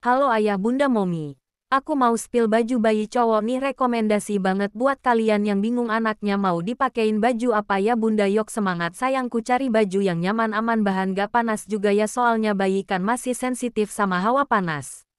Halo ayah bunda momi. Aku mau spill baju bayi cowok nih rekomendasi banget buat kalian yang bingung anaknya mau dipakein baju apa ya bunda yok semangat sayangku cari baju yang nyaman aman bahan gak panas juga ya soalnya bayi kan masih sensitif sama hawa panas.